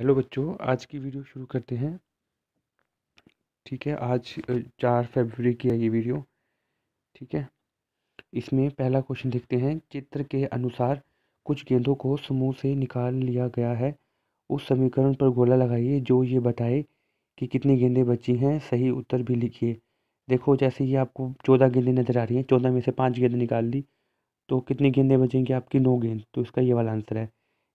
hello बच्चों आज की वीडियो शुरू करते हैं ठीक है आज चार फरवरी की है ये वीडियो ठीक है इसमें पहला क्वेश्चन देखते हैं चित्र के अनुसार कुछ गेंदों को समूह से निकाल लिया गया है उस समीकरण पर गोला लगाइए जो ये बताए कि कितनी गेंदें बची हैं सही उत्तर भी लिखिए देखो जैसे ये आपको चौदह गेंदें नज़र आ रही हैं चौदह में से पाँच गेंद निकाल दी तो कितनी गेंदें बचेंगी आपकी नौ गेंद तो इसका ये वाला आंसर है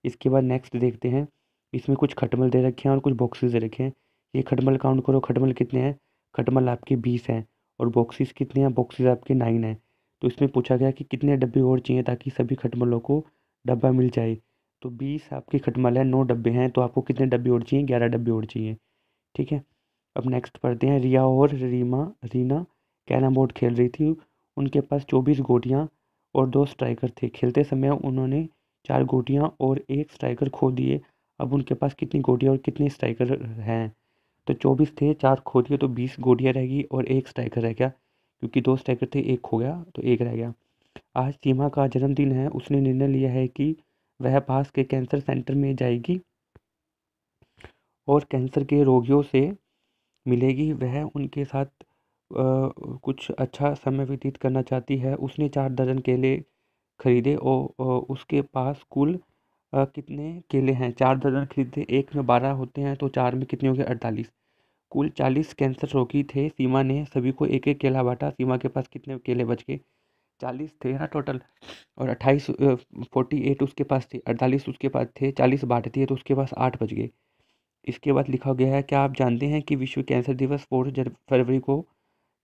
इसके बाद नेक्स्ट देखते हैं इसमें कुछ खटमल दे रखे हैं और कुछ बॉक्सेस दे रखे हैं ये खटमल काउंट करो खटमल कितने हैं खटमल आपके बीस हैं और बॉक्सेस कितने हैं बॉक्सेस आपके नाइन हैं तो इसमें पूछा गया कि कितने डब्बे और चाहिए ताकि सभी खटमलों को डब्बा मिल जाए तो बीस आपके खटमल है नौ डब्बे हैं तो आपको कितने डब्बे और चाहिए ग्यारह डब्बे और चाहिए ठीक है अब नेक्स्ट पढ़ते हैं रिया और रीमा रीना कैरम बोर्ड खेल रही थी उनके पास चौबीस गोटियाँ और दो स्ट्राइकर थे खेलते समय उन्होंने चार गोटियाँ और एक स्ट्राइकर खो दिए अब उनके पास कितनी गोटियाँ और कितनी स्ट्राइकर हैं तो चौबीस थे चार खो दिए तो बीस गोटियाँ रहेगी और एक स्ट्राइकर रह गया क्योंकि दो स्ट्राइकर थे एक खो गया तो एक रह गया आज सीमा का जन्मदिन है उसने निर्णय लिया है कि वह पास के कैंसर सेंटर में जाएगी और कैंसर के रोगियों से मिलेगी वह उनके साथ आ, कुछ अच्छा समय व्यतीत करना चाहती है उसने चार दर्जन केले खरीदे और उसके पास कुल कितने केले हैं चार दर्जन खरीदे एक में बारह होते हैं तो चार में कितने हो गए अड़तालीस कुल चालीस कैंसर रोगी थे सीमा ने सभी को एक एक केला बांटा सीमा के पास कितने केले बच गए चालीस थे ना टोटल और अट्ठाईस फोर्टी एट उसके पास थे अड़तालीस उसके पास थे चालीस बांट दिए तो उसके पास आठ बज गए इसके बाद लिखा गया है क्या आप जानते हैं कि विश्व कैंसर दिवस फोर फरवरी को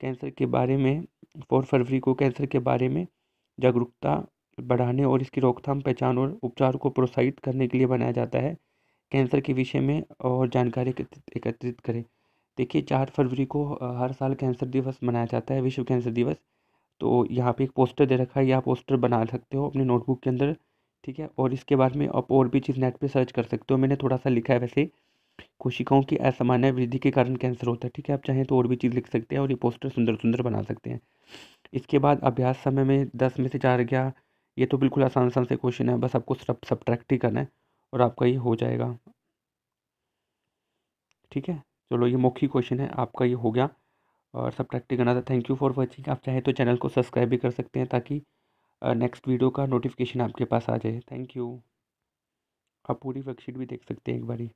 कैंसर के बारे में फोर फरवरी को कैंसर के बारे में जागरूकता बढ़ाने और इसकी रोकथाम पहचान और उपचार को प्रोत्साहित करने के लिए बनाया जाता है कैंसर के विषय में और जानकारी एकत्रित करें देखिए चार फरवरी को हर साल कैंसर दिवस मनाया जाता है विश्व कैंसर दिवस तो यहाँ पे एक पोस्टर दे रखा है या पोस्टर बना सकते हो अपने नोटबुक के अंदर ठीक है और इसके बाद में आप और भी चीज़ नेट पे सर्च कर सकते हो मैंने थोड़ा सा लिखा है वैसे कोशिकाओं की असामान्य वृद्धि के कारण कैंसर होता है ठीक है आप चाहें तो और भी चीज़ लिख सकते हैं और ये पोस्टर सुंदर सुंदर बना सकते हैं इसके बाद अभ्यास समय में दस में से चार गया ये तो बिल्कुल आसान आसान से क्वेश्चन है बस आपको सब सब्ट्रैक्ट ही करना है और आपका ये हो जाएगा ठीक है चलो ये मुख्य क्वेश्चन है आपका ये हो गया और सब्ट्रैक्ट करना था थैंक यू फॉर वॉचिंग आप चाहे तो चैनल को सब्सक्राइब भी कर सकते हैं ताकि नेक्स्ट वीडियो का नोटिफिकेशन आपके पास आ जाए थैंक यू आप पूरी वर्कशीट भी देख सकते हैं एक बारी